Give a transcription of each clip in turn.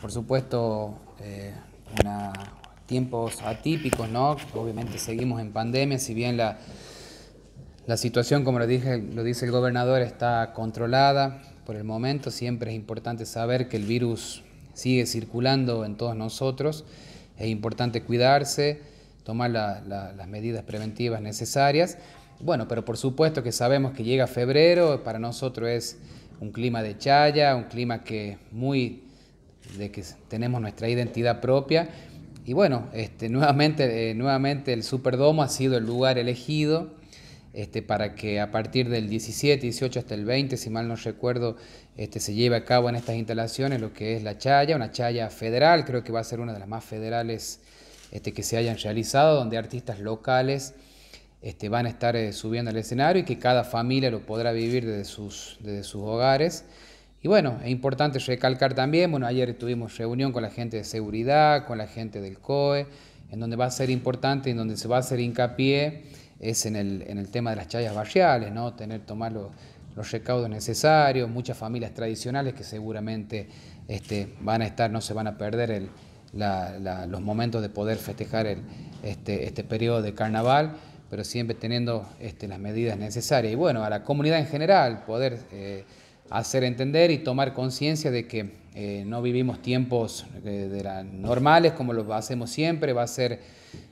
por supuesto, eh, tiempos atípicos, ¿no? Obviamente seguimos en pandemia, si bien la, la situación, como lo, dije, lo dice el gobernador, está controlada por el momento, siempre es importante saber que el virus sigue circulando en todos nosotros, es importante cuidarse, tomar las medidas preventivas necesarias. Bueno, pero por supuesto que sabemos que llega febrero, para nosotros es un clima de chaya, un clima que muy de que tenemos nuestra identidad propia. Y bueno, este, nuevamente, eh, nuevamente el Superdomo ha sido el lugar elegido este, para que a partir del 17, 18 hasta el 20, si mal no recuerdo, este, se lleve a cabo en estas instalaciones lo que es la chaya, una chaya federal, creo que va a ser una de las más federales este, que se hayan realizado, donde artistas locales este, van a estar eh, subiendo al escenario y que cada familia lo podrá vivir desde sus, desde sus hogares. Y bueno, es importante recalcar también, bueno, ayer tuvimos reunión con la gente de seguridad, con la gente del COE, en donde va a ser importante, en donde se va a hacer hincapié, es en el, tema de las chayas barriales, ¿no? Tener, tomar los, recaudos necesarios, muchas familias tradicionales que seguramente este, van a estar, no se van a perder los momentos de poder festejar este, este periodo de carnaval, pero siempre teniendo este, las medidas necesarias. Y bueno, a la comunidad en general, poder... Eh, hacer entender y tomar conciencia de que eh, no vivimos tiempos eh, de, normales como los hacemos siempre, va a ser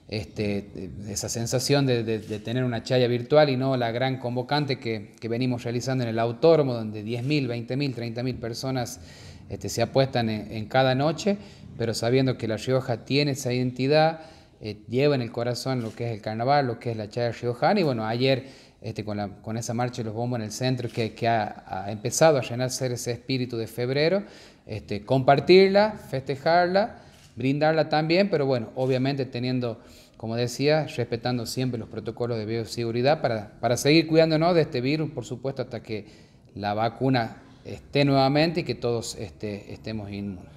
este, esa sensación de, tener una chaya virtual y no la gran convocante que, venimos realizando en el autódromo, donde 10.000, 20.000, 30.000 personas este, se apuestan en, cada noche, pero sabiendo que La Rioja tiene esa identidad, eh, lleva en el corazón lo que es el carnaval, lo que es la chaya riojana, y bueno, ayer este, con, esa marcha de los bombos en el centro que, ha, empezado a llenarse ese espíritu de febrero, este, compartirla, festejarla, brindarla también, pero bueno, obviamente teniendo, como decía, respetando siempre los protocolos de bioseguridad para, para seguir cuidándonos de este virus, por supuesto, hasta que la vacuna esté nuevamente y que todos este, estemos inmunes.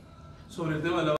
Sobre el tema de